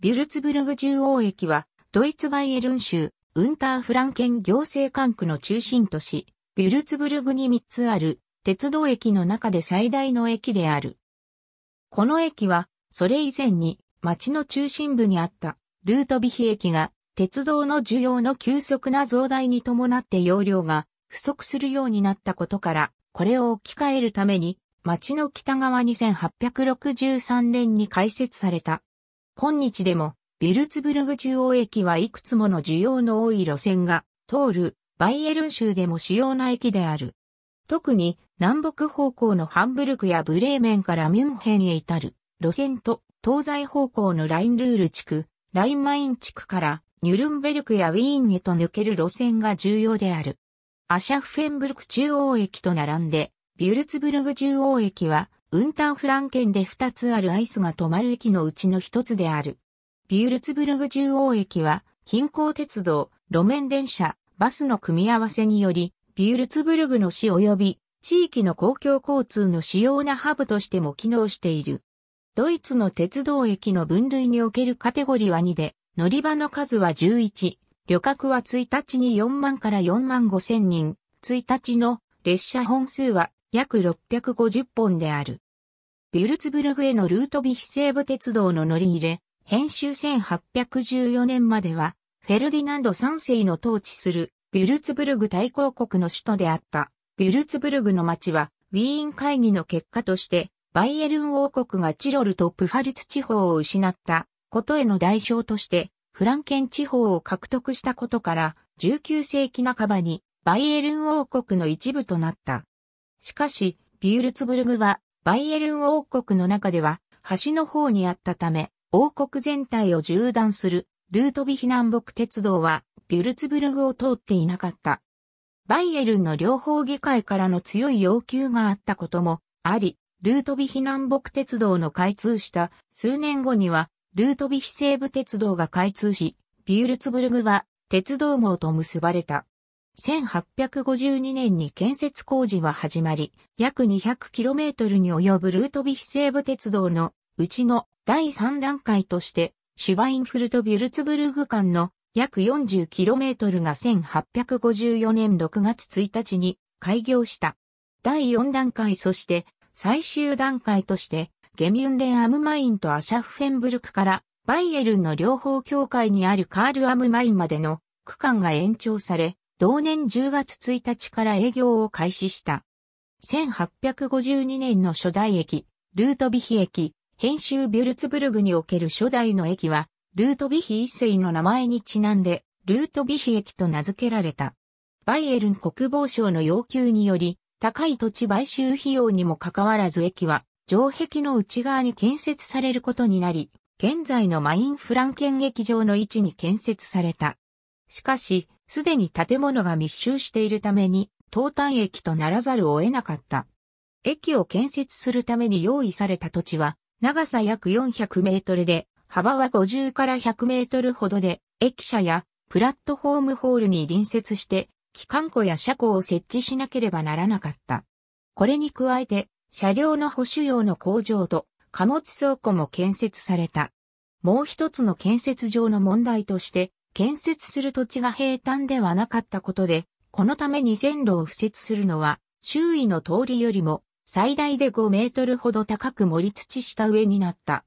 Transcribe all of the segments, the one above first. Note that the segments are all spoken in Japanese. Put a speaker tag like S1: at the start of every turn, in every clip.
S1: ビュルツブルグ中央駅は、ドイツバイエルン州、ウンターフランケン行政管区の中心都市、ビュルツブルグに3つある、鉄道駅の中で最大の駅である。この駅は、それ以前に、町の中心部にあった、ルートビヒ駅が、鉄道の需要の急速な増大に伴って容量が不足するようになったことから、これを置き換えるために、町の北側に1863年に開設された今日でも、ビルツブルグ中央駅はいくつもの需要の多い路線が通るバイエルン州でも主要な駅である。特に南北方向のハンブルクやブレーメンからミュンヘンへ至る路線と東西方向のラインルール地区、ラインマイン地区からニュルンベルクやウィーンへと抜ける路線が重要である。アシャフェンブルク中央駅と並んで、ビュルツブルグ中央駅はウンターフランケンで2つあるアイスが止まる駅のうちの1つである。ビュールツブルグ中央駅は、近郊鉄道、路面電車、バスの組み合わせにより、ビュールツブルグの市及び地域の公共交通の主要なハブとしても機能している。ドイツの鉄道駅の分類におけるカテゴリは2で、乗り場の数は11、旅客は1日に4万から4万5千人、1日の列車本数は約650本である。ビュルツブルグへのルートビヒ西部鉄道の乗り入れ、編集1814年までは、フェルディナンド3世の統治するビュルツブルグ大公国の首都であった。ビュルツブルグの町は、ウィーン会議の結果として、バイエルン王国がチロルとプファルツ地方を失ったことへの代償として、フランケン地方を獲得したことから、19世紀半ばにバイエルン王国の一部となった。しかし、ビュルツブルグは、バイエルン王国の中では、端の方にあったため、王国全体を縦断する、ルートビヒ南北鉄道は、ビュルツブルグを通っていなかった。バイエルンの両方議会からの強い要求があったこともあり、ルートビヒ南北鉄道の開通した数年後には、ルートビヒ西部鉄道が開通し、ビュルツブルグは鉄道網と結ばれた。1852年に建設工事は始まり、約 200km に及ぶルートビヒ西部鉄道のうちの第3段階として、シュバインフルト・ビュルツブルグ間の約 40km が1854年6月1日に開業した。第4段階そして最終段階として、ゲミュンデン・アムマインとアシャフ・フェンブルクからバイエルンの両方境界にあるカール・アムマインまでの区間が延長され、同年10月1日から営業を開始した。1852年の初代駅、ルートビヒ駅、編集ビュルツブルグにおける初代の駅は、ルートビヒ一世の名前にちなんで、ルートビヒ駅と名付けられた。バイエルン国防省の要求により、高い土地買収費用にもかかわらず駅は、城壁の内側に建設されることになり、現在のマインフランケン劇場の位置に建設された。しかし、すでに建物が密集しているために、東端駅とならざるを得なかった。駅を建設するために用意された土地は、長さ約400メートルで、幅は50から100メートルほどで、駅舎やプラットフォームホールに隣接して、機関庫や車庫を設置しなければならなかった。これに加えて、車両の保守用の工場と貨物倉庫も建設された。もう一つの建設上の問題として、建設する土地が平坦ではなかったことで、このために線路を敷設するのは、周囲の通りよりも最大で5メートルほど高く盛り土した上になった。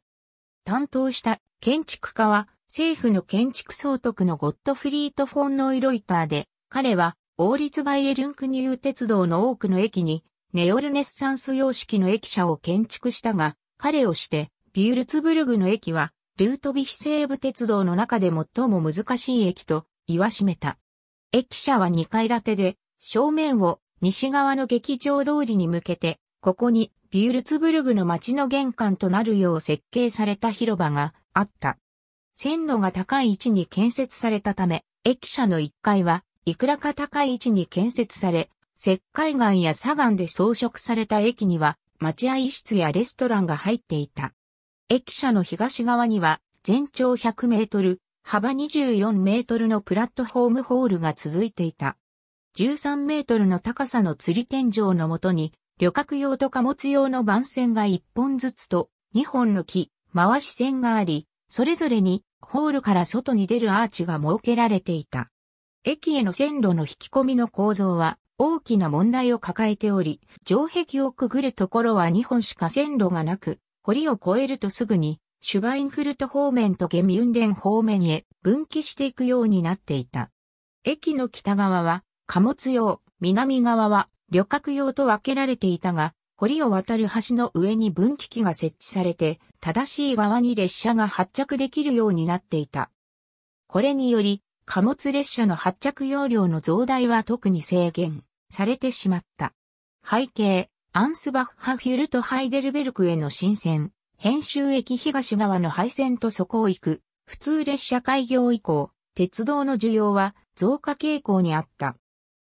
S1: 担当した建築家は政府の建築総督のゴッドフリート・フォン・ノイ・ロイターで、彼は王立バイエルンクニュー鉄道の多くの駅にネオルネッサンス様式の駅舎を建築したが、彼をしてビュールツブルグの駅はルートビヒ西部鉄道の中で最も難しい駅と言わしめた。駅舎は2階建てで、正面を西側の劇場通りに向けて、ここにビュールツブルグの街の玄関となるよう設計された広場があった。線路が高い位置に建設されたため、駅舎の1階はいくらか高い位置に建設され、石灰岩や砂岩で装飾された駅には待合室やレストランが入っていた。駅舎の東側には全長100メートル、幅24メートルのプラットフォームホールが続いていた。13メートルの高さの吊り天井のもとに、旅客用と貨物用の番線が1本ずつと2本の木、回し線があり、それぞれにホールから外に出るアーチが設けられていた。駅への線路の引き込みの構造は大きな問題を抱えており、城壁をくぐるところは2本しか線路がなく、堀を越えるとすぐに、シュバインフルト方面とゲミュンデン方面へ分岐していくようになっていた。駅の北側は貨物用、南側は旅客用と分けられていたが、堀を渡る橋の上に分岐器が設置されて、正しい側に列車が発着できるようになっていた。これにより、貨物列車の発着容量の増大は特に制限されてしまった。背景、アンスバッハフュルトハイデルベルクへの新線、編集駅東側の廃線とそこを行く、普通列車開業以降、鉄道の需要は増加傾向にあった。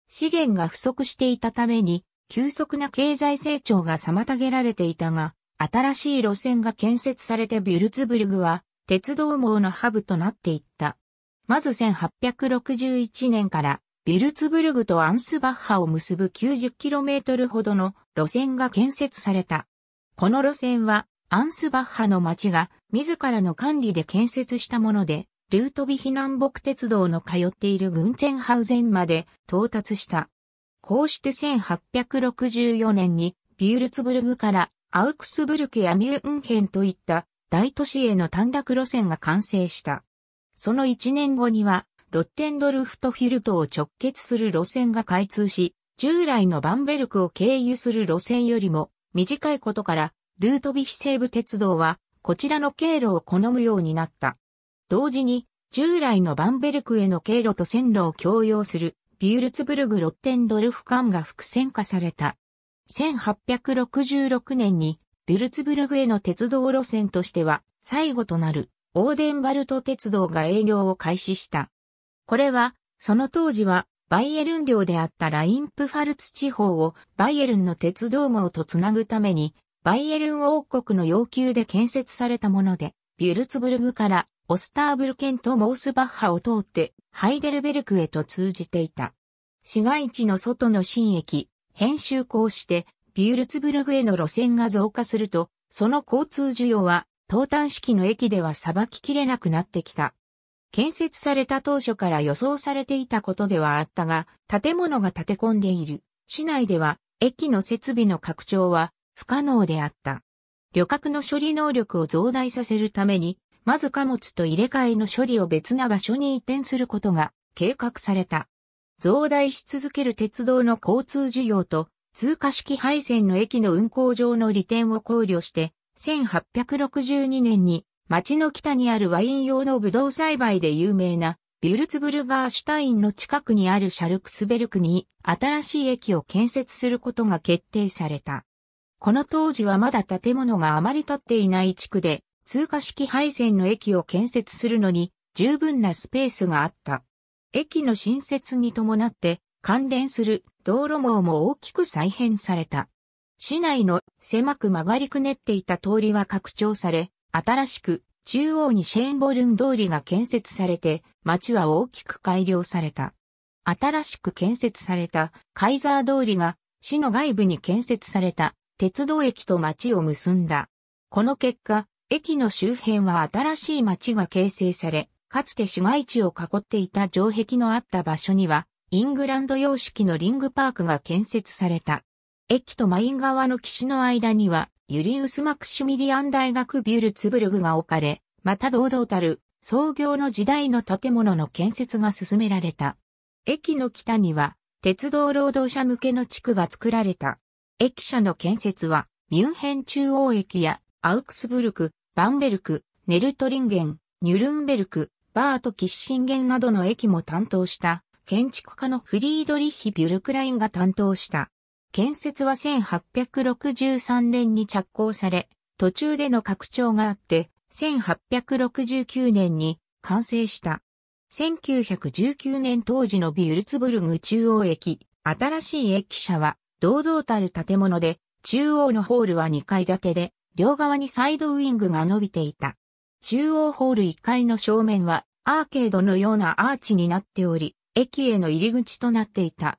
S1: 資源が不足していたために、急速な経済成長が妨げられていたが、新しい路線が建設されてビュルツブルグは、鉄道網のハブとなっていった。まず1861年からビルツブルグとアンスバッハを結ぶ 90km ほどの路線が建設された。この路線は、アンスバッハの町が自らの管理で建設したもので、ルートビヒ南北鉄道の通っているグンツェンハウゼンまで到達した。こうして1864年にビュールツブルグからアウクスブルクやミュンヘンといった大都市への短絡路線が完成した。その1年後にはロッテンドルフトフィルトを直結する路線が開通し、従来のバンベルクを経由する路線よりも短いことから、ルートビヒ西部鉄道は、こちらの経路を好むようになった。同時に、従来のバンベルクへの経路と線路を共用する、ビュールツブルグ・ロッテンドルフ間が複線化された。1866年に、ビュルツブルグへの鉄道路線としては、最後となる、オーデンバルト鉄道が営業を開始した。これは、その当時は、バイエルン領であったラインプファルツ地方をバイエルンの鉄道網とつなぐために、バイエルン王国の要求で建設されたもので、ビュルツブルグからオスターブルケンとモースバッハを通ってハイデルベルクへと通じていた。市街地の外の新駅、編集校して、ビュルツブルグへの路線が増加すると、その交通需要は、東端式の駅ではさばききれなくなってきた。建設された当初から予想されていたことではあったが、建物が建て込んでいる。市内では、駅の設備の拡張は不可能であった。旅客の処理能力を増大させるために、まず貨物と入れ替えの処理を別な場所に移転することが計画された。増大し続ける鉄道の交通需要と通過式配線の駅の運行上の利点を考慮して、1862年に町の北にあるワイン用のブドウ栽培で有名なビュルツブルガーシュタインの近くにあるシャルクスベルクに新しい駅を建設することが決定された。この当時はまだ建物があまり建っていない地区で通過式配線の駅を建設するのに十分なスペースがあった。駅の新設に伴って関連する道路網も大きく再編された。市内の狭く曲がりくねっていた通りは拡張され、新しく中央にシェーンボルン通りが建設されて、街は大きく改良された。新しく建設されたカイザー通りが市の外部に建設された鉄道駅と街を結んだ。この結果、駅の周辺は新しい街が形成され、かつて市街地を囲っていた城壁のあった場所には、イングランド様式のリングパークが建設された。駅とマイン側の岸の間には、ユリウス・マクシュミリアン大学ビュルツブルグが置かれ、また堂々たる創業の時代の建物の建設が進められた。駅の北には鉄道労働者向けの地区が作られた。駅舎の建設はミュンヘン中央駅やアウクスブルク、バンベルク、ネルトリンゲン、ニュルンベルク、バート・キッシンゲンなどの駅も担当した建築家のフリードリヒ・ビュルクラインが担当した。建設は1863年に着工され、途中での拡張があって、1869年に完成した。1919年当時のビュルツブルグ中央駅、新しい駅舎は堂々たる建物で、中央のホールは2階建てで、両側にサイドウィングが伸びていた。中央ホール1階の正面はアーケードのようなアーチになっており、駅への入り口となっていた。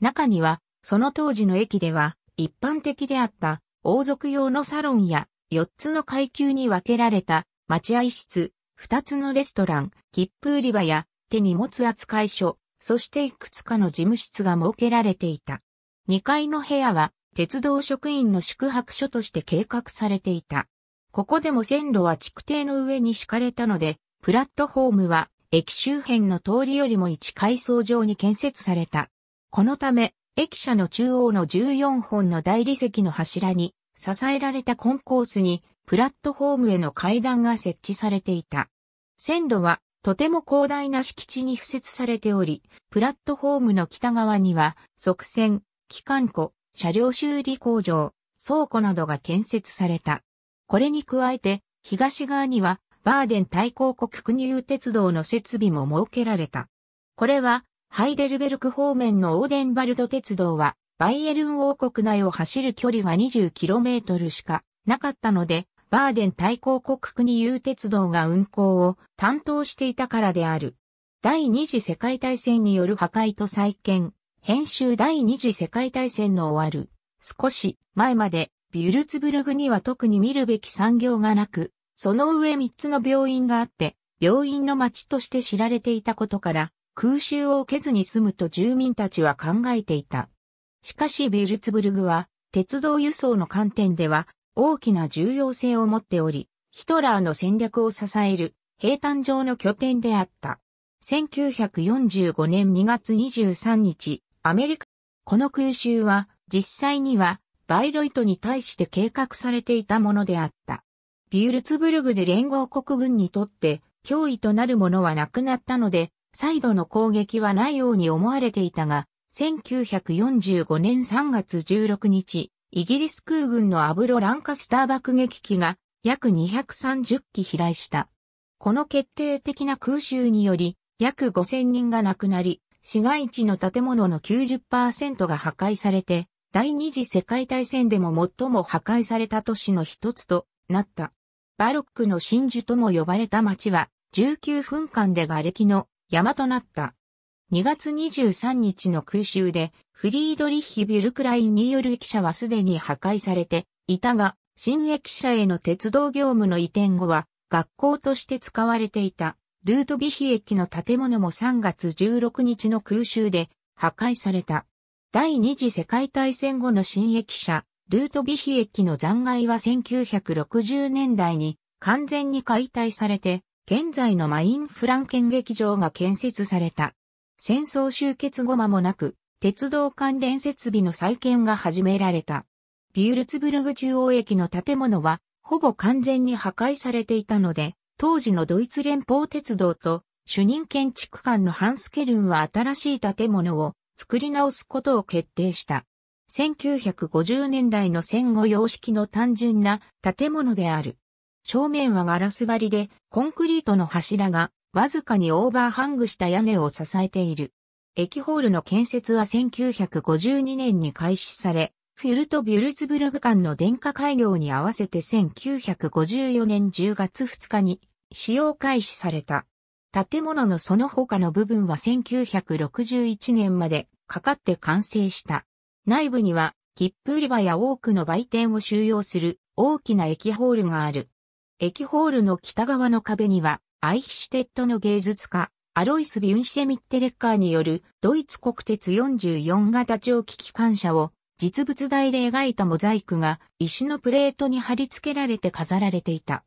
S1: 中にはその当時の駅では、一般的であった王族用のサロンや4つの階級に分けられた待合室、2つのレストラン、切符売り場や手荷物扱い所、そしていくつかの事務室が設けられていた。2階の部屋は鉄道職員の宿泊所として計画されていた。ここでも線路は築堤の上に敷かれたので、プラットホームは駅周辺の通りよりも1階層上に建設された。このため、駅舎の中央の14本の大理石の柱に支えられたコンコースにプラットフォームへの階段が設置されていた。線路はとても広大な敷地に敷設されており、プラットフォームの北側には側線、機関庫、車両修理工場、倉庫などが建設された。これに加えて東側にはバーデン対抗国国有鉄道の設備も設けられた。これはハイデルベルク方面のオーデンバルト鉄道は、バイエルン王国内を走る距離が 20km しかなかったので、バーデン大公国国有鉄道が運行を担当していたからである。第二次世界大戦による破壊と再建、編集第二次世界大戦の終わる、少し前まで、ビュルツブルグには特に見るべき産業がなく、その上3つの病院があって、病院の町として知られていたことから、空襲を受けずに済むと住民たちは考えていた。しかしビュルツブルグは、鉄道輸送の観点では、大きな重要性を持っており、ヒトラーの戦略を支える平坦上の拠点であった。1945年2月23日、アメリカ、この空襲は実際にはバイロイトに対して計画されていたものであった。ビュルツブルグで連合国軍にとって脅威となるものはなくなったので、再度の攻撃はないように思われていたが、1945年3月16日、イギリス空軍のアブロ・ランカスター爆撃機が約230機飛来した。この決定的な空襲により、約5000人が亡くなり、市街地の建物の90%が破壊されて、第二次世界大戦でも最も破壊された都市の一つとなった。バロックの真珠とも呼ばれた街は、19分間で瓦礫の山となった。2月23日の空襲で、フリードリッヒ・ビュルクラインによる駅舎はすでに破壊されていたが、新駅舎への鉄道業務の移転後は、学校として使われていた、ルートビヒ駅の建物も3月16日の空襲で破壊された。第二次世界大戦後の新駅舎、ルートビヒ駅の残骸は1960年代に完全に解体されて現在のマインフランケン劇場が建設された。戦争終結後間もなく、鉄道関連設備の再建が始められた。ビュルツブルグ中央駅の建物は、ほぼ完全に破壊されていたので、当時のドイツ連邦鉄道と主任建築官のハンスケルンは新しい建物を作り直すことを決定した。1950年代の戦後様式の単純な建物である。正面はガラス張りで、コンクリートの柱が、わずかにオーバーハングした屋根を支えている。駅ホールの建設は1952年に開始され、フュルト・ビュルツブルグ間の電化開業に合わせて1954年10月2日に使用開始された。建物のその他の部分は1961年までかかって完成した。内部には切符売り場や多くの売店を収容する大きな駅ホールがある。駅ホールの北側の壁には、アイヒシュテッドの芸術家、アロイス・ビュンシェミッテレッカーによるドイツ国鉄44型蒸気機関車を実物大で描いたモザイクが石のプレートに貼り付けられて飾られていた。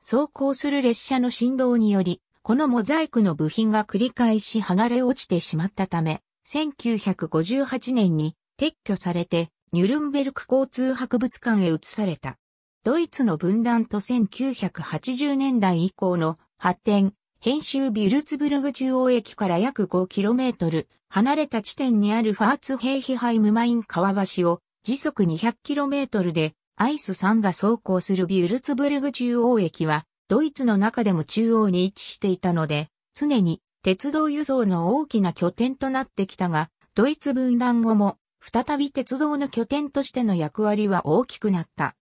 S1: 走行する列車の振動により、このモザイクの部品が繰り返し剥がれ落ちてしまったため、1958年に撤去されてニュルンベルク交通博物館へ移された。ドイツの分断と1980年代以降の発展、編集ビュルツブルグ中央駅から約 5km 離れた地点にあるファーツヘイヒハイムマイン川橋を時速 200km でアイス3が走行するビュルツブルグ中央駅はドイツの中でも中央に位置していたので常に鉄道輸送の大きな拠点となってきたがドイツ分断後も再び鉄道の拠点としての役割は大きくなった。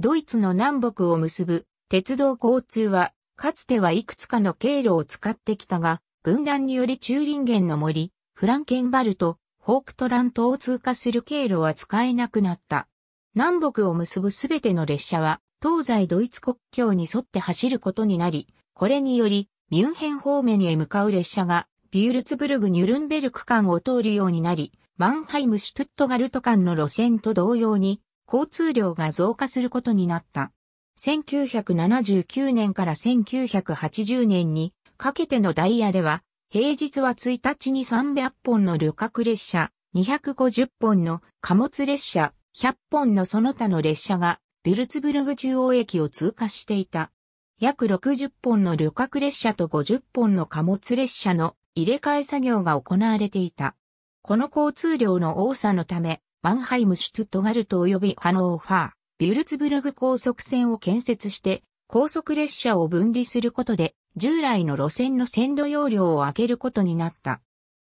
S1: ドイツの南北を結ぶ鉄道交通は、かつてはいくつかの経路を使ってきたが、分断によりチューリンゲンの森、フランケンバルト、ホークトラントを通過する経路は使えなくなった。南北を結ぶすべての列車は、東西ドイツ国境に沿って走ることになり、これにより、ミュンヘン方面へ向かう列車が、ビュールツブルグ・ニュルンベルク間を通るようになり、マンハイム・シュトゥットガルト間の路線と同様に、交通量が増加することになった。1979年から1980年にかけてのダイヤでは、平日は1日に300本の旅客列車、250本の貨物列車、100本のその他の列車がビルツブルグ中央駅を通過していた。約60本の旅客列車と50本の貨物列車の入れ替え作業が行われていた。この交通量の多さのため、マンハイム・シュトゥットガルト及びハノーファー、ビュルツブルグ高速線を建設して、高速列車を分離することで、従来の路線の線路容量を上げることになった。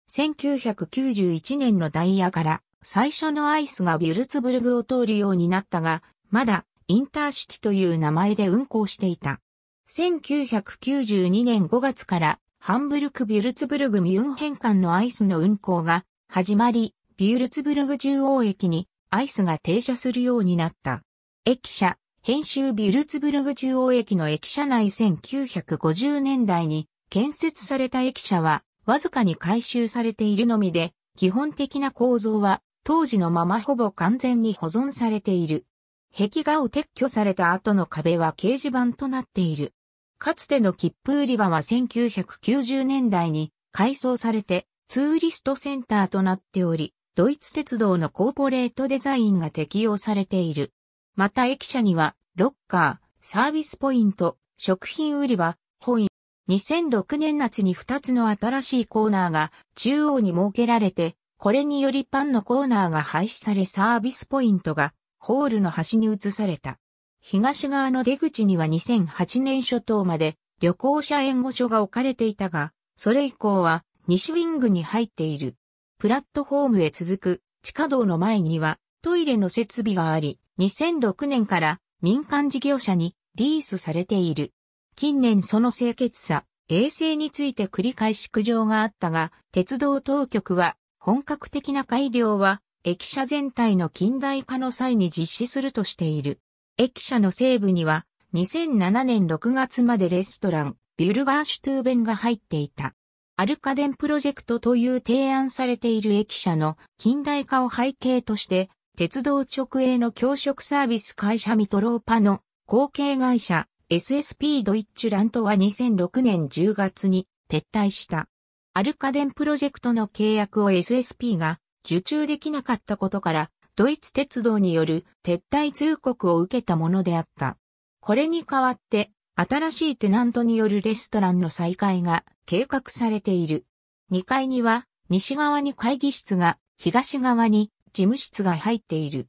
S1: 1991年のダイヤから最初のアイスがビュルツブルグを通るようになったが、まだインターシティという名前で運行していた。1992年5月からハンブルク・ビュルツブルグ・ミュンヘン間のアイスの運行が始まり、ビュルツブルグ中央駅にアイスが停車するようになった。駅舎、編集ビュルツブルグ中央駅の駅舎内1950年代に建設された駅舎はわずかに改修されているのみで、基本的な構造は当時のままほぼ完全に保存されている。壁画を撤去された後の壁は掲示板となっている。かつての切符売り場は1990年代に改装されてツーリストセンターとなっており、ドイツ鉄道のコーポレートデザインが適用されている。また駅舎には、ロッカー、サービスポイント、食品売り場、本院。2006年夏に2つの新しいコーナーが中央に設けられて、これによりパンのコーナーが廃止されサービスポイントがホールの端に移された。東側の出口には2008年初頭まで旅行者援護所が置かれていたが、それ以降は西ウィングに入っている。プラットフォームへ続く地下道の前にはトイレの設備があり、2006年から民間事業者にリースされている。近年その清潔さ、衛生について繰り返し苦情があったが、鉄道当局は本格的な改良は駅舎全体の近代化の際に実施するとしている。駅舎の西部には2007年6月までレストラン、ビュルガーシュトゥーベンが入っていた。アルカデンプロジェクトという提案されている駅舎の近代化を背景として、鉄道直営の教職サービス会社ミトローパの後継会社 SSP ドイッチュラントは2006年10月に撤退した。アルカデンプロジェクトの契約を SSP が受注できなかったことから、ドイツ鉄道による撤退通告を受けたものであった。これに代わって、新しいテナントによるレストランの再開が計画されている。2階には西側に会議室が、東側に事務室が入っている。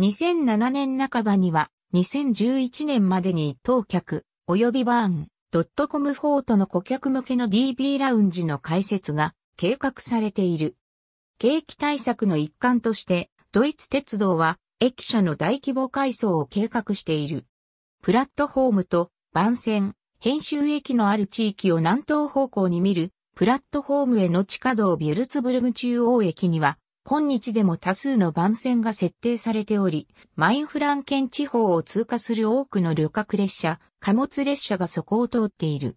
S1: 2007年半ばには2011年までに当客及びバーンドットコムフォートの顧客向けの DB ラウンジの開設が計画されている。景気対策の一環としてドイツ鉄道は駅舎の大規模改装を計画している。プラットフォームと番線、編集駅のある地域を南東方向に見る、プラットフォームへの地下道ビュルツブルグ中央駅には、今日でも多数の番線が設定されており、マインフラン県地方を通過する多くの旅客列車、貨物列車がそこを通っている。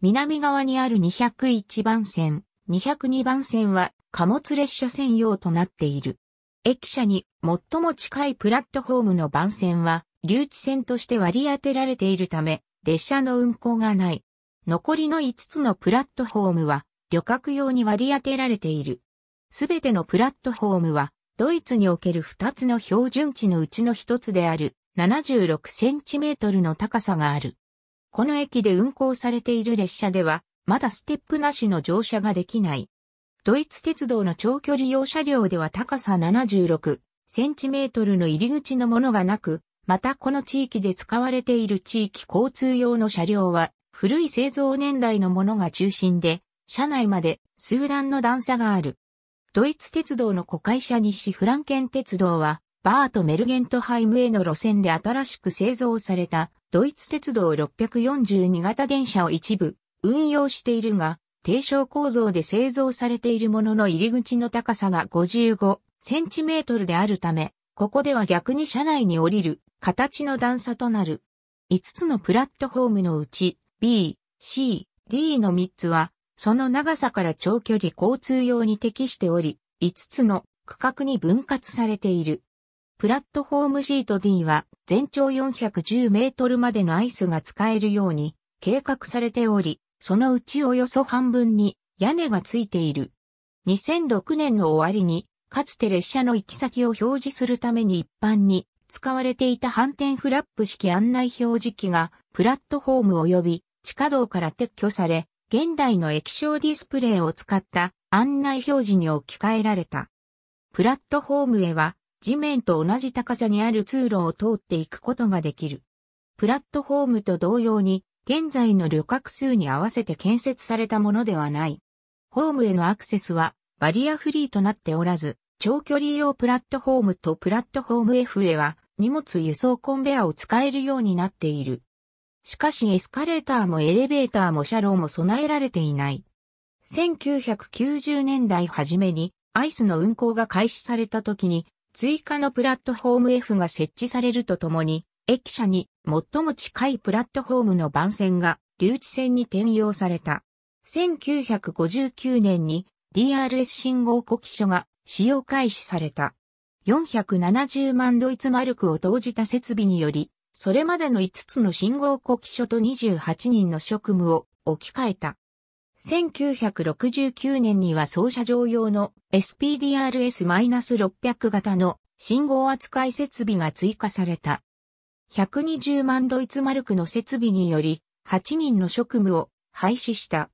S1: 南側にある201番線、202番線は貨物列車専用となっている。駅舎に最も近いプラットフォームの番線は、留置線として割り当てられているため、列車の運行がない。残りの5つのプラットフォームは旅客用に割り当てられている。すべてのプラットフォームはドイツにおける2つの標準値のうちの1つである76センチメートルの高さがある。この駅で運行されている列車ではまだステップなしの乗車ができない。ドイツ鉄道の長距離用車両では高さ76センチメートルの入り口のものがなく、またこの地域で使われている地域交通用の車両は、古い製造年代のものが中心で、車内まで数段の段差がある。ドイツ鉄道の子会社西フランケン鉄道は、バート・メルゲントハイムへの路線で新しく製造されたドイツ鉄道642型電車を一部運用しているが、低床構造で製造されているものの入り口の高さが55センチメートルであるため、ここでは逆に車内に降りる形の段差となる。5つのプラットフォームのうち B、C、D の3つは、その長さから長距離交通用に適しており、5つの区画に分割されている。プラットフォーム C と D は全長410メートルまでのアイスが使えるように計画されており、そのうちおよそ半分に屋根がついている。2006年の終わりに、かつて列車の行き先を表示するために一般に使われていた反転フラップ式案内表示器がプラットフォーム及び地下道から撤去され、現代の液晶ディスプレイを使った案内表示に置き換えられた。プラットフォームへは地面と同じ高さにある通路を通っていくことができる。プラットフォームと同様に現在の旅客数に合わせて建設されたものではない。ホームへのアクセスはバリアフリーとなっておらず、長距離用プラットフォームとプラットフォーム F へは荷物輸送コンベアを使えるようになっている。しかしエスカレーターもエレベーターも車両も備えられていない。1990年代初めにアイスの運行が開始された時に追加のプラットフォーム F が設置されるとともに駅舎に最も近いプラットフォームの番線が留置線に転用された。1959年に DRS 信号呼気所が使用開始された。470万ドイツマルクを投じた設備により、それまでの5つの信号国書と28人の職務を置き換えた。1969年には操車場用の SPDRS-600 型の信号扱い設備が追加された。120万ドイツマルクの設備により8人の職務を廃止した。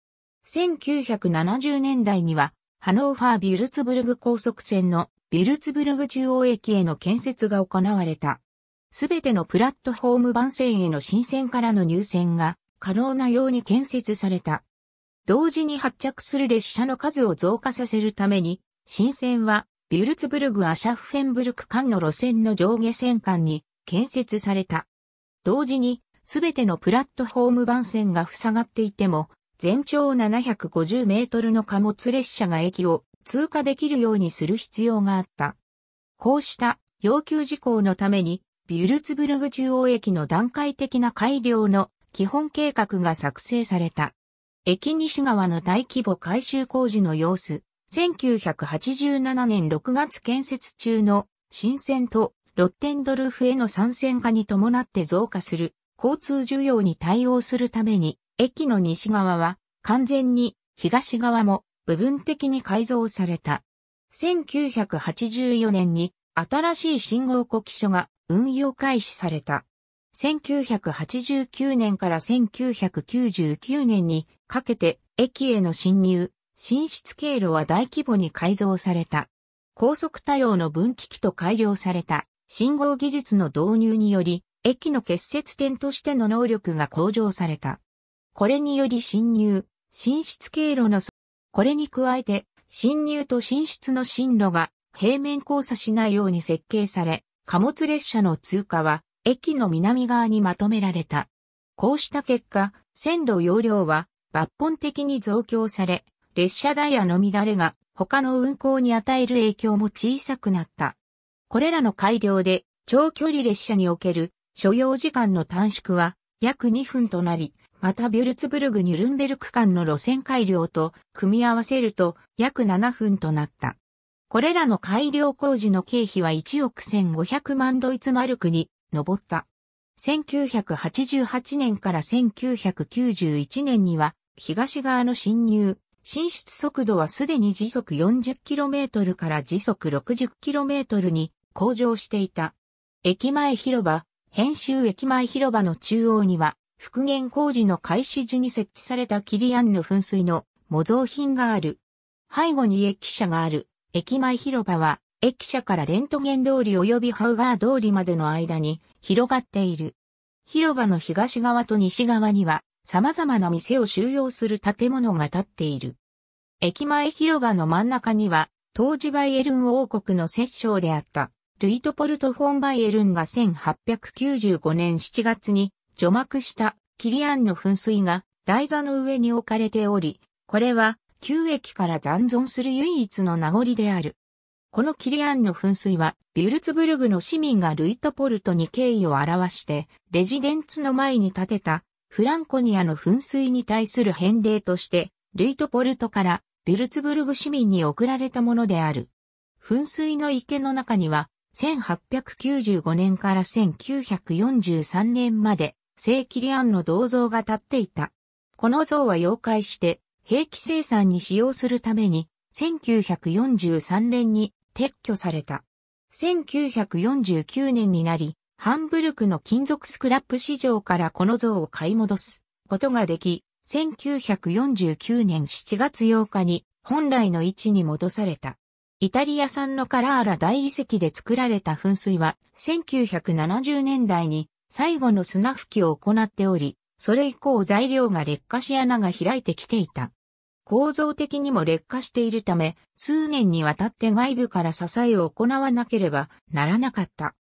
S1: 1970年代にはハノーファー・ビュルツブルグ高速線のビルツブルグ中央駅への建設が行われた。すべてのプラットフォーム番線への新線からの入線が可能なように建設された。同時に発着する列車の数を増加させるために、新線はビュルツブルグ・アシャッフェンブルク間の路線の上下線間に建設された。同時に、すべてのプラットフォーム番線が塞がっていても、全長750メートルの貨物列車が駅を通過できるようにする必要があった。こうした要求事項のために、ビュルツブルグ中央駅の段階的な改良の基本計画が作成された。駅西側の大規模改修工事の様子、1987年6月建設中の新線とロッテンドルフへの参戦化に伴って増加する交通需要に対応するために、駅の西側は完全に東側も部分的に改造された。1984年に新しい信号呼気書が運用開始された。1989年から1999年にかけて駅への侵入、進出経路は大規模に改造された。高速対応の分岐器と改良された信号技術の導入により、駅の結節点としての能力が向上された。これにより侵入、進出経路のこれに加えて、侵入と進出の進路が平面交差しないように設計され、貨物列車の通過は駅の南側にまとめられた。こうした結果、線路容量は抜本的に増強され、列車ダイヤの乱れが他の運行に与える影響も小さくなった。これらの改良で長距離列車における所要時間の短縮は約2分となり、またビュルツブルグ・ニュルンベルク間の路線改良と組み合わせると約7分となった。これらの改良工事の経費は1億1500万ドイツマルクに上った。1988年から1991年には東側の侵入、進出速度はすでに時速 40km から時速 60km に向上していた。駅前広場、編集駅前広場の中央には復元工事の開始時に設置されたキリアンの噴水の模造品がある。背後に駅舎がある。駅前広場は、駅舎からレントゲン通り及びハウガー通りまでの間に広がっている。広場の東側と西側には、様々な店を収容する建物が建っている。駅前広場の真ん中には、当時バイエルン王国の摂政であった、ルイトポルト・フォン・バイエルンが1895年7月に除幕したキリアンの噴水が台座の上に置かれており、これは旧駅から残存する唯一の名残である。このキリアンの噴水は、ビュルツブルグの市民がルイトポルトに敬意を表して、レジデンツの前に建てたフランコニアの噴水に対する返礼として、ルイトポルトからビュルツブルグ市民に贈られたものである。噴水の池の中には、1895年から1943年まで聖キリアンの銅像が立っていた。この像は溶解して兵器生産に使用するために1943年に撤去された。1949年になり、ハンブルクの金属スクラップ市場からこの像を買い戻すことができ、1949年7月8日に本来の位置に戻された。イタリア産のカラーラ大理石で作られた噴水は1970年代に最後の砂吹きを行っており、それ以降材料が劣化し穴が開いてきていた。構造的にも劣化しているため、数年にわたって外部から支えを行わなければならなかった。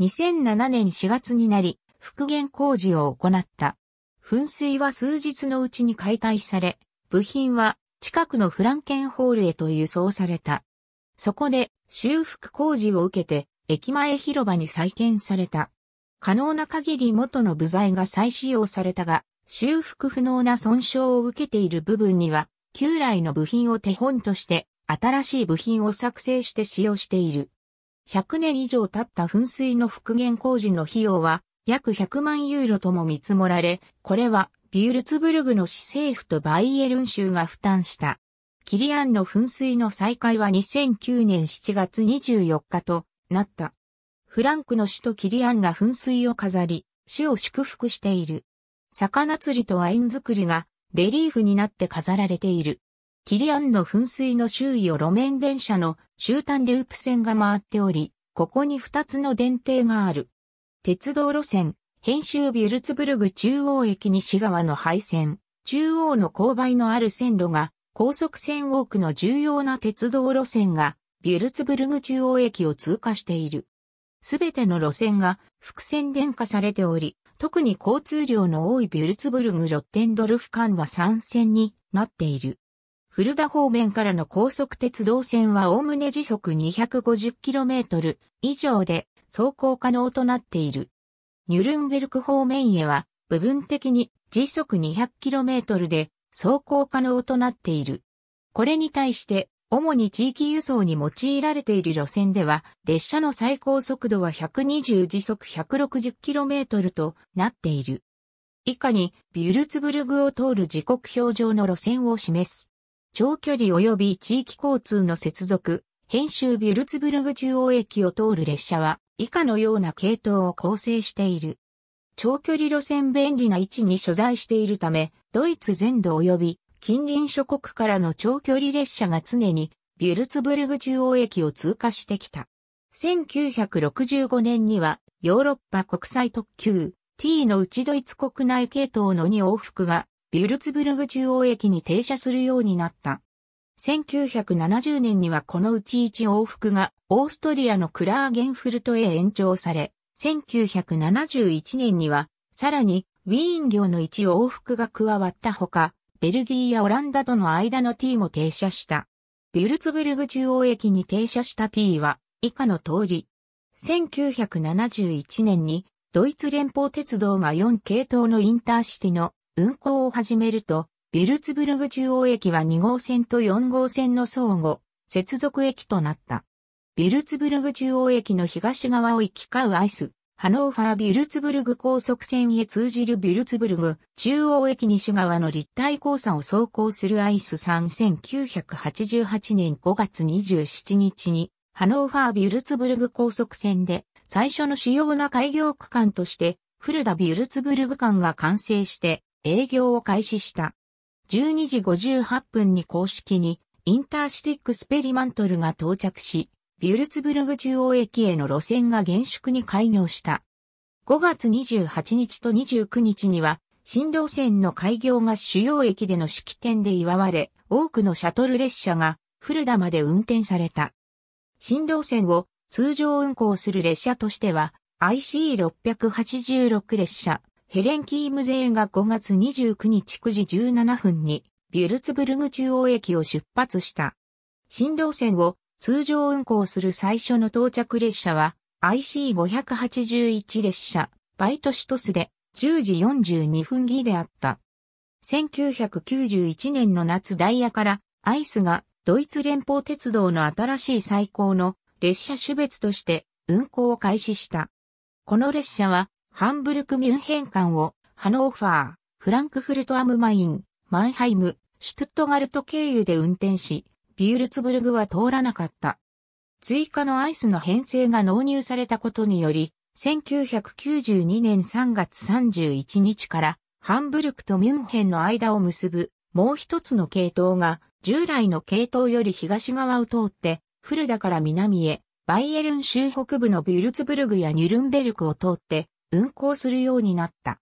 S1: 2007年4月になり、復元工事を行った。噴水は数日のうちに解体され、部品は近くのフランケンホールへと輸送された。そこで修復工事を受けて駅前広場に再建された。可能な限り元の部材が再使用されたが、修復不能な損傷を受けている部分には、旧来の部品を手本として、新しい部品を作成して使用している。100年以上経った噴水の復元工事の費用は、約100万ユーロとも見積もられ、これは、ビュールツブルグの市政府とバイエルン州が負担した。キリアンの噴水の再開は2009年7月24日となった。フランクの首都キリアンが噴水を飾り、死を祝福している。魚釣りとワイン作りがレリーフになって飾られている。キリアンの噴水の周囲を路面電車の終端ループ線が回っており、ここに2つの電停がある。鉄道路線、編集ビュルツブルグ中央駅西側の廃線、中央の勾配のある線路が、高速線多くの重要な鉄道路線が、ビュルツブルグ中央駅を通過している。すべての路線が複線電化されており、特に交通量の多いビュルツブルグ・ロッテンドルフ間は3線になっている。フルダ方面からの高速鉄道線は概ね時速 250km 以上で走行可能となっている。ニュルンベルク方面へは部分的に時速 200km で走行可能となっている。これに対して主に地域輸送に用いられている路線では、列車の最高速度は120時速 160km となっている。以下に、ビュルツブルグを通る時刻表上の路線を示す。長距離及び地域交通の接続、編集ビュルツブルグ中央駅を通る列車は、以下のような系統を構成している。長距離路線便利な位置に所在しているため、ドイツ全土及び近隣諸国からの長距離列車が常にビュルツブルグ中央駅を通過してきた。1965年にはヨーロッパ国際特急 T のうちドイツ国内系統の2往復がビュルツブルグ中央駅に停車するようになった。1970年にはこのうち1往復がオーストリアのクラーゲンフルトへ延長され、1971年にはさらにウィーン行の1往復が加わったほか、ベルギーやオランダとの間の T も停車した。ビュルツブルグ中央駅に停車した T は以下の通り。1971年にドイツ連邦鉄道が4系統のインターシティの運行を始めると、ビルツブルグ中央駅は2号線と4号線の相互、接続駅となった。ビルツブルグ中央駅の東側を行き交うアイス、ハノーファー・ビュルツブルグ高速線へ通じるビュルツブルグ中央駅西側の立体交差を走行するアイス3988年5月27日にハノーファー・ビュルツブルグ高速線で最初の主要な開業区間として古田ビュルツブルグ間が完成して営業を開始した。12時58分に公式にインターシティックスペリマントルが到着し、ビュルツブルグ中央駅への路線が厳粛に開業した。5月28日と29日には、新路線の開業が主要駅での式典で祝われ、多くのシャトル列車が古田まで運転された。新路線を通常運行する列車としては、IC686 列車、ヘレンキームゼーが5月29日9時17分に、ビュルツブルグ中央駅を出発した。新路線を通常運行する最初の到着列車は IC581 列車、バイトシュトスで10時42分儀であった。1991年の夏ダイヤからアイスがドイツ連邦鉄道の新しい最高の列車種別として運行を開始した。この列車はハンブルク・ミュンヘン間をハノーファー、フランクフルト・アムマイン、マンハイム、シュトゥットガルト経由で運転し、ビュルツブルグは通らなかった。追加のアイスの編成が納入されたことにより、1992年3月31日からハンブルクとミュンヘンの間を結ぶもう一つの系統が従来の系統より東側を通ってフルダから南へバイエルン州北部のビュルツブルグやニュルンベルクを通って運行するようになった。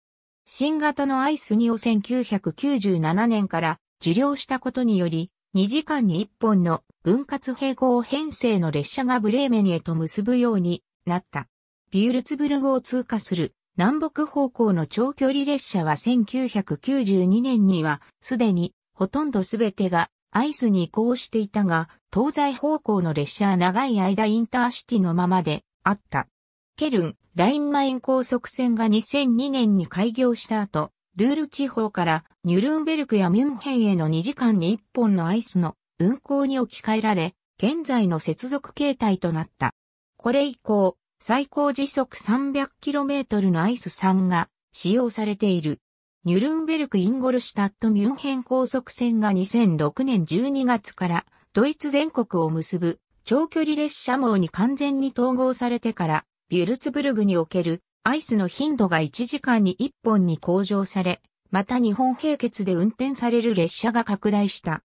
S1: 新型のアイス2を1997年から受領したことにより2時間に1本の分割併合編成の列車がブレーメンへと結ぶようになった。ビュルツブルグを通過する南北方向の長距離列車は1992年にはすでにほとんどすべてがアイスに移行していたが、東西方向の列車は長い間インターシティのままであった。ケルン、ラインマイン高速線が2002年に開業した後、ルール地方からニュルンベルクやミュンヘンへの2時間に1本のアイスの運行に置き換えられ、現在の接続形態となった。これ以降、最高時速 300km のアイス3が使用されている。ニュルンベルク・インゴルシュタット・ミュンヘン高速線が2006年12月からドイツ全国を結ぶ長距離列車網に完全に統合されてからビュルツブルグにおけるアイスの頻度が1時間に1本に向上され、また日本並決で運転される列車が拡大した。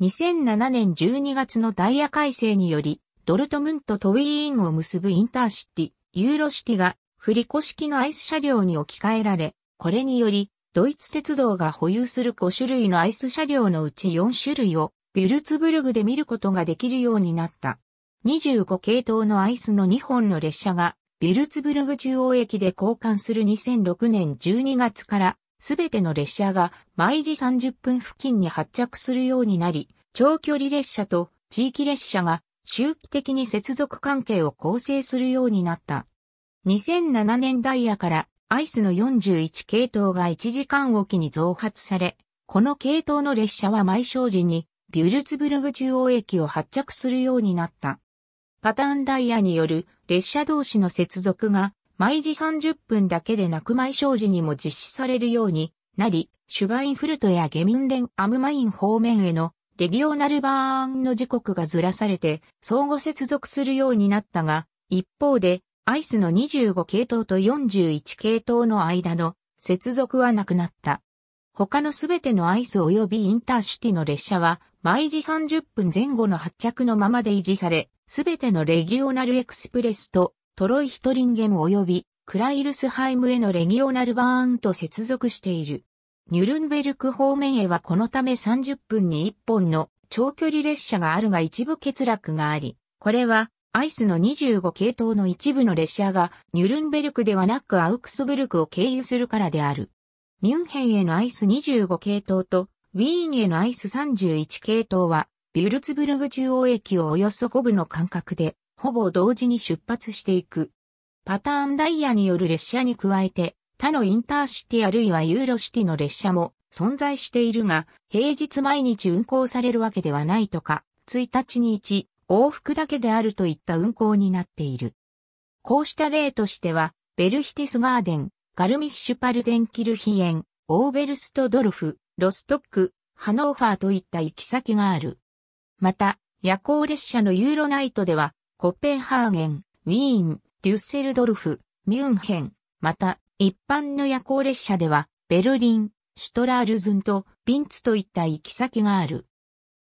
S1: 2007年12月のダイヤ改正により、ドルトムントとウィーンを結ぶインターシティ、ユーロシティが振り子式のアイス車両に置き換えられ、これにより、ドイツ鉄道が保有する5種類のアイス車両のうち4種類をビュルツブルグで見ることができるようになった。25系統のアイスの2本の列車がビルツブルグ中央駅で交換する2006年12月からすべての列車が毎時30分付近に発着するようになり、長距離列車と地域列車が周期的に接続関係を構成するようになった。2007年ダイヤからアイスの41系統が1時間おきに増発され、この系統の列車は毎正時にビュルツブルグ中央駅を発着するようになった。パターンダイヤによる列車同士の接続が毎時30分だけでなく毎正時にも実施されるようになり、シュバインフルトやゲミンデンアムマイン方面へのレギオナルバーンの時刻がずらされて相互接続するようになったが、一方でアイスの25系統と41系統の間の接続はなくなった。他のすべてのアイス及びインターシティの列車は毎時30分前後の発着のままで維持され、すべてのレギオナルエクスプレスとトロイヒトリンゲム及びクライルスハイムへのレギオナルバーンと接続している。ニュルンベルク方面へはこのため30分に1本の長距離列車があるが一部欠落があり、これはアイスの25系統の一部の列車がニュルンベルクではなくアウクスブルクを経由するからである。ミュンヘンへのアイス25系統とウィーンへのアイス31系統はビュルツブルグ中央駅をおよそ5分の間隔で、ほぼ同時に出発していく。パターンダイヤによる列車に加えて、他のインターシティあるいはユーロシティの列車も存在しているが、平日毎日運行されるわけではないとか、1日に1往復だけであるといった運行になっている。こうした例としては、ベルヒテスガーデン、ガルミッシュパルデンキルヒエン、オーベルストドルフ、ロストック、ハノーファーといった行き先がある。また、夜行列車のユーロナイトでは、コペンハーゲン、ウィーン、デュッセルドルフ、ミュンヘン、また、一般の夜行列車では、ベルリン、シュトラールズンとピンツといった行き先がある。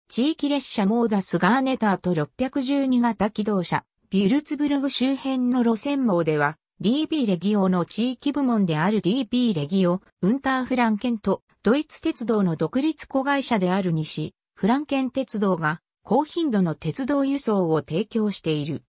S1: 地域列車モーダスガーネターと612型機動車、ビュルツブルグ周辺の路線網では、DB レギオの地域部門である DB レギオ、ウンターフランケンと、ドイツ鉄道の独立子会社である西、フランケン鉄道が高頻度の鉄道輸送を提供している。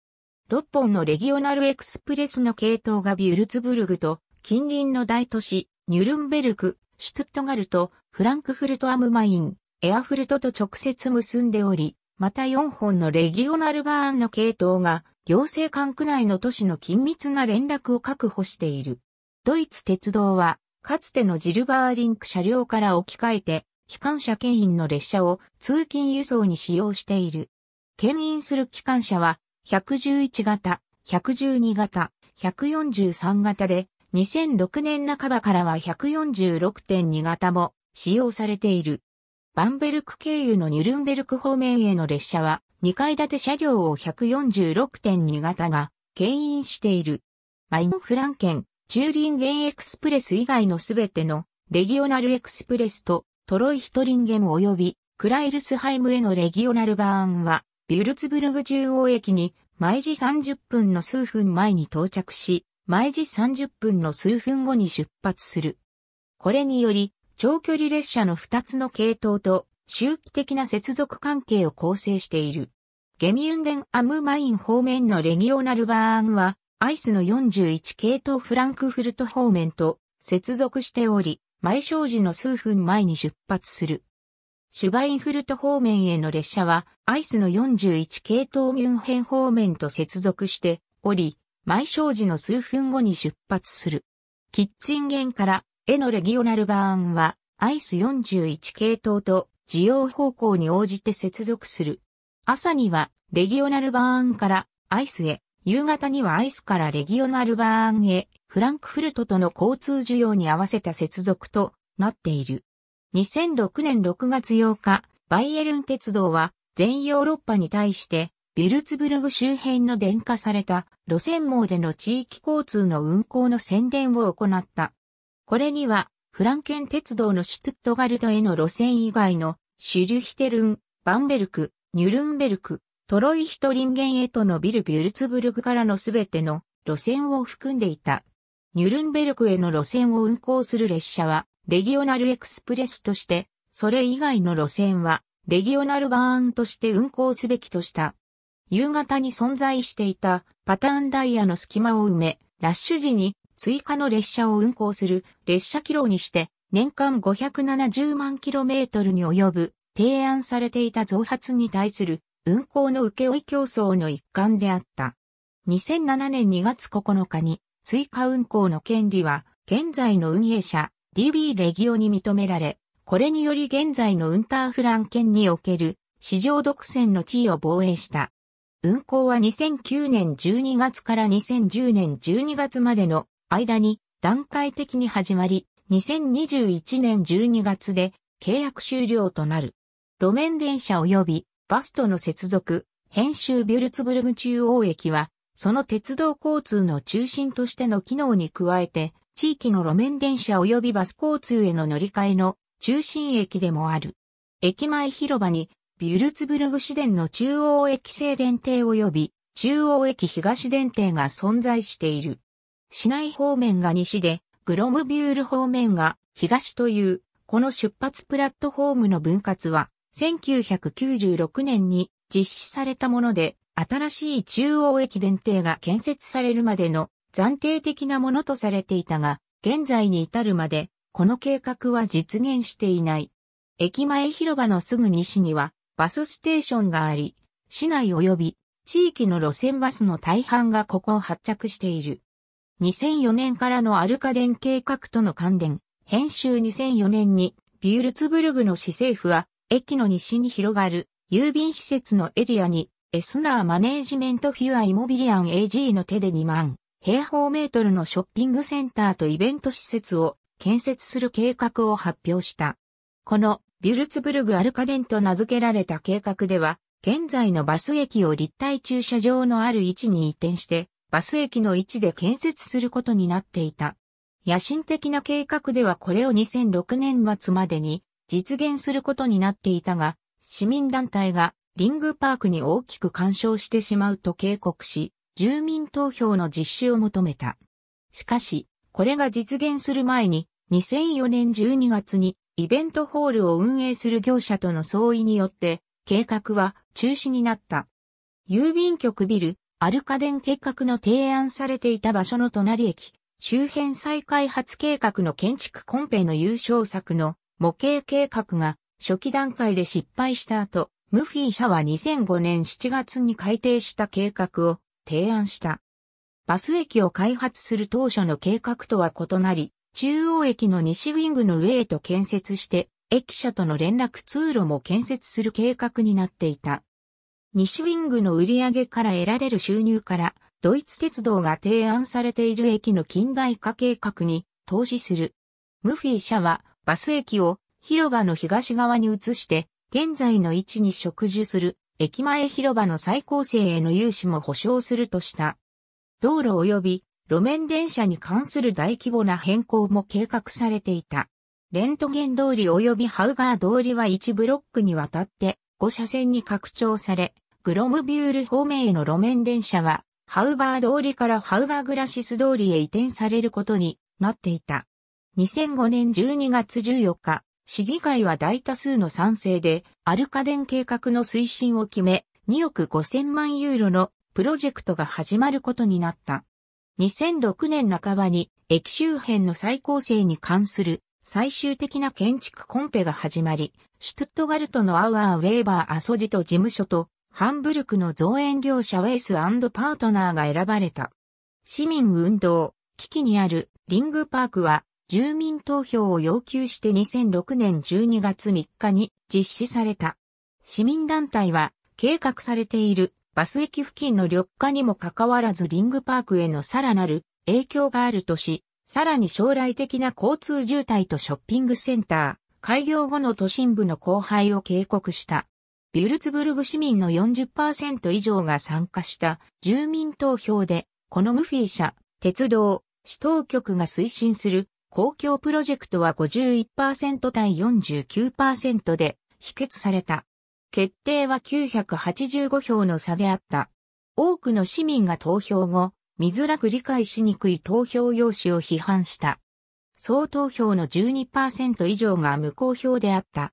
S1: 6本のレギオナルエクスプレスの系統がビュルツブルグと近隣の大都市、ニュルンベルク、シュトゥットガルト、フランクフルトアムマイン、エアフルトと直接結んでおり、また4本のレギオナルバーンの系統が行政管区内の都市の緊密な連絡を確保している。ドイツ鉄道は、かつてのジルバーリンク車両から置き換えて、機関車牽引の列車を通勤輸送に使用している。牽引する機関車は、111型、112型、143型で、2006年半ばからは146.2型も使用されている。バンベルク経由のニュルンベルク方面への列車は、2階建て車両を146.2型が牽引している。マインフランケン、チューリンゲンエクスプレス以外のすべてのレギオナルエクスプレスとトロイヒトリンゲム及びクライルスハイムへのレギオナルバーンは、ビュルツブルグ中央駅に毎時30分の数分前に到着し、毎時30分の数分後に出発する。これにより、長距離列車の2つの系統と周期的な接続関係を構成している。ゲミンデン・アムマイン方面のレギオナルバーンは、アイスの41系統フランクフルト方面と接続しており、毎正時の数分前に出発する。シュバインフルト方面への列車は、アイスの41系統ミュンヘン方面と接続しており、毎正時の数分後に出発する。キッチンゲンからへのレギオナルバーンは、アイス41系統と需要方向に応じて接続する。朝には、レギオナルバーンからアイスへ、夕方にはアイスからレギオナルバーンへ、フランクフルトとの交通需要に合わせた接続となっている。2006年6月8日、バイエルン鉄道は全ヨーロッパに対してビルツブルグ周辺の電化された路線網での地域交通の運行の宣伝を行った。これにはフランケン鉄道のシュトゥットガルトへの路線以外のシュリュヒテルン、バンベルク、ニュルンベルク、トロイヒトリンゲンへと伸びるビュルツブルクからのすべての路線を含んでいた。ニュルンベルクへの路線を運行する列車は、レギオナルエクスプレスとして、それ以外の路線は、レギオナルバーンとして運行すべきとした。夕方に存在していたパターンダイヤの隙間を埋め、ラッシュ時に追加の列車を運行する列車キロにして、年間570万キロメートルに及ぶ提案されていた増発に対する運行の請負競争の一環であった。2007年2月9日に追加運行の権利は現在の運営者 DB レギオに認められ、これにより現在のウンターフラン県における市場独占の地位を防衛した。運行は2009年12月から2010年12月までの間に段階的に始まり、2021年12月で契約終了となる。路面電車及びバスとの接続、編集ビュルツブルグ中央駅は、その鉄道交通の中心としての機能に加えて、地域の路面電車及びバス交通への乗り換えの中心駅でもある。駅前広場に、ビュルツブルグ市電の中央駅西電停及び中央駅東電停が存在している。市内方面が西で、グロムビュール方面が東という、この出発プラットフォームの分割は、1996年に実施されたもので、新しい中央駅電停が建設されるまでの暫定的なものとされていたが、現在に至るまで、この計画は実現していない。駅前広場のすぐ西には、バスステーションがあり、市内及び地域の路線バスの大半がここを発着している。2004年からのアルカデン計画との関連、編集2004年にビュールツブルグの市政府は駅の西に広がる郵便施設のエリアに、エスナーマネージメントフュアイモビリアン AG の手で2万平方メートルのショッピングセンターとイベント施設を建設する計画を発表した。このビュルツブルグアルカデンと名付けられた計画では、現在のバス駅を立体駐車場のある位置に移転して、バス駅の位置で建設することになっていた。野心的な計画ではこれを2006年末までに実現することになっていたが、市民団体がリングパークに大きく干渉してしまうと警告し、住民投票の実施を求めた。しかし、これが実現する前に、2004年12月にイベントホールを運営する業者との相違によって、計画は中止になった。郵便局ビル、アルカデン計画の提案されていた場所の隣駅、周辺再開発計画の建築コンペの優勝作の模型計画が初期段階で失敗した後、ムフィー社は2005年7月に改定した計画を提案した。バス駅を開発する当初の計画とは異なり、中央駅の西ウィングの上へと建設して、駅舎との連絡通路も建設する計画になっていた。西ウィングの売り上げから得られる収入から、ドイツ鉄道が提案されている駅の近代化計画に投資する。ムフィー社はバス駅を広場の東側に移して、現在の位置に植樹する駅前広場の再構成への融資も保障するとした。道路及び路面電車に関する大規模な変更も計画されていた。レントゲン通り及びハウガー通りは1ブロックにわたって5車線に拡張され、グロムビュール方面への路面電車はハウガー通りからハウガーグラシス通りへ移転されることになっていた。2005年12月14日、市議会は大多数の賛成で、アルカデン計画の推進を決め、2億5000万ユーロのプロジェクトが始まることになった。2006年半ばに駅周辺の再構成に関する最終的な建築コンペが始まり、シュトゥットガルトのアウアー・ウェーバー・アソジと事務所と、ハンブルクの造園業者ウェイスパートナーが選ばれた。市民運動、危機にあるリングパークは住民投票を要求して2006年12月3日に実施された。市民団体は計画されているバス駅付近の緑化にもかかわらずリングパークへのさらなる影響があるとし、さらに将来的な交通渋滞とショッピングセンター、開業後の都心部の荒廃を警告した。ビュルツブルグ市民の40%以上が参加した住民投票で、このムフィー社、鉄道、市当局が推進する公共プロジェクトは51%対49%で否決された。決定は985票の差であった。多くの市民が投票後、見づらく理解しにくい投票用紙を批判した。総投票の12%以上が無効票であった。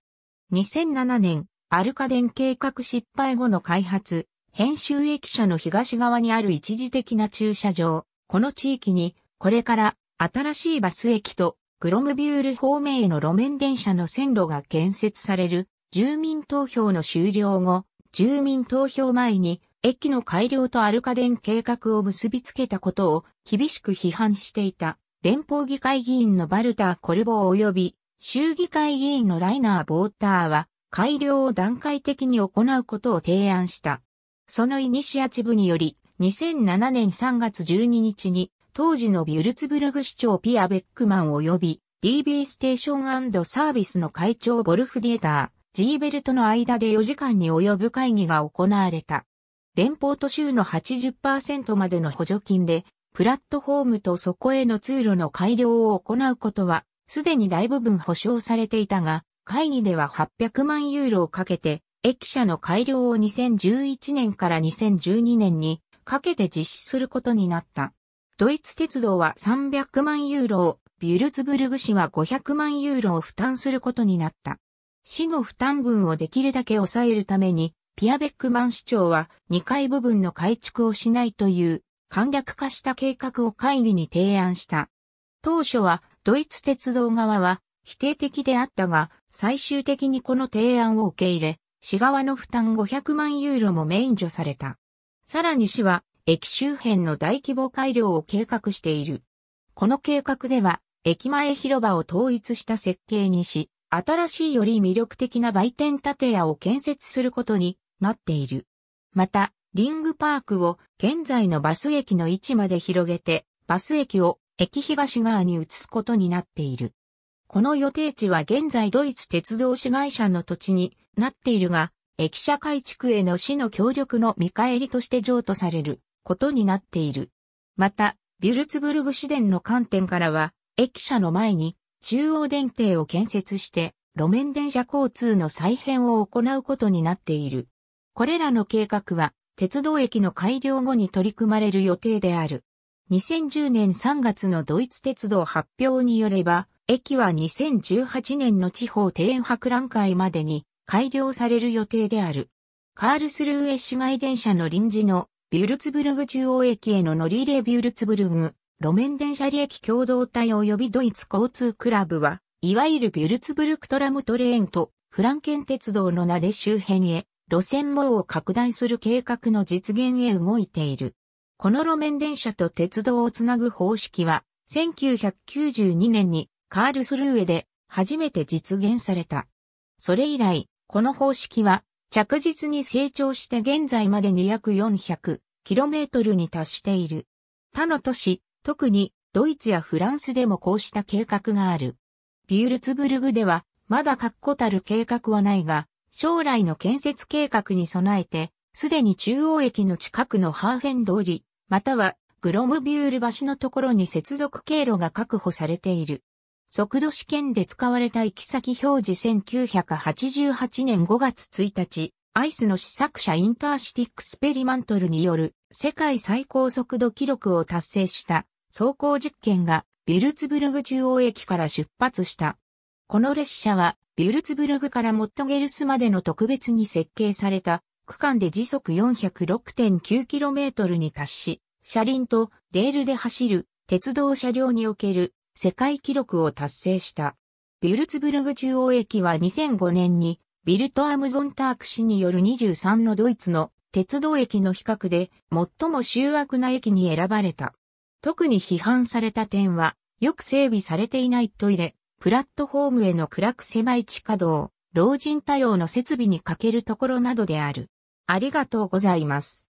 S1: 2007年、アルカデン計画失敗後の開発、編集駅舎の東側にある一時的な駐車場、この地域に、これから新しいバス駅とグロムビュール方面への路面電車の線路が建設される住民投票の終了後、住民投票前に駅の改良とアルカデン計画を結びつけたことを厳しく批判していた連邦議会議員のバルター・コルボー及び州議会議員のライナー・ボーターは改良を段階的に行うことを提案した。そのイニシアチブにより2007年3月12日に当時のビュルツブルグ市長ピア・ベックマン及び DB ステーションサービスの会長ボルフディエター、ジーベルトの間で4時間に及ぶ会議が行われた。連邦都州の80%までの補助金で、プラットフォームとそこへの通路の改良を行うことは、すでに大部分保証されていたが、会議では800万ユーロをかけて、駅舎の改良を2011年から2012年にかけて実施することになった。ドイツ鉄道は300万ユーロを、ビュルツブルグ市は500万ユーロを負担することになった。市の負担分をできるだけ抑えるために、ピアベックマン市長は2階部分の改築をしないという簡略化した計画を会議に提案した。当初はドイツ鉄道側は否定的であったが、最終的にこの提案を受け入れ、市側の負担500万ユーロも免除された。さらに市は駅周辺の大規模改良を計画している。この計画では、駅前広場を統一した設計にし、新しいより魅力的な売店建屋を建設することになっている。また、リングパークを現在のバス駅の位置まで広げて、バス駅を駅東側に移すことになっている。この予定地は現在ドイツ鉄道市会社の土地になっているが、駅舎改築への市の協力の見返りとして譲渡されることになっている。また、ビュルツブルグ市電の観点からは、駅舎の前に中央電停を建設して路面電車交通の再編を行うことになっている。これらの計画は鉄道駅の改良後に取り組まれる予定である。2010年3月のドイツ鉄道発表によれば、駅は2018年の地方庭園博覧会までに改良される予定である。カールスルーエ市街電車の臨時のビュルツブルグ中央駅への乗り入れビュルツブルグ、路面電車利益共同体及びドイツ交通クラブは、いわゆるビュルツブルクトラムトレーンとフランケン鉄道の名で周辺へ路線網を拡大する計画の実現へ動いている。この路面電車と鉄道をつなぐ方式は、1992年にカールスルーエで初めて実現された。それ以来、この方式は着実に成長して現在までに約 400km に達している。他の都市、特にドイツやフランスでもこうした計画がある。ビュールツブルグではまだ確固たる計画はないが、将来の建設計画に備えて、すでに中央駅の近くのハーフェン通り、またはグロムビュール橋のところに接続経路が確保されている。速度試験で使われた行き先表示1988年5月1日、アイスの試作者インターシティックスペリマントルによる世界最高速度記録を達成した走行実験がビルツブルグ中央駅から出発した。この列車はビルツブルグからモットゲルスまでの特別に設計された区間で時速 406.9km に達し、車輪とレールで走る鉄道車両における世界記録を達成した。ビュルツブルグ中央駅は2005年にビルトアムゾンターク氏による23のドイツの鉄道駅の比較で最も醜悪な駅に選ばれた。特に批判された点は、よく整備されていないトイレ、プラットフォームへの暗く狭い地下道、老人対応の設備に欠けるところなどである。ありがとうございます。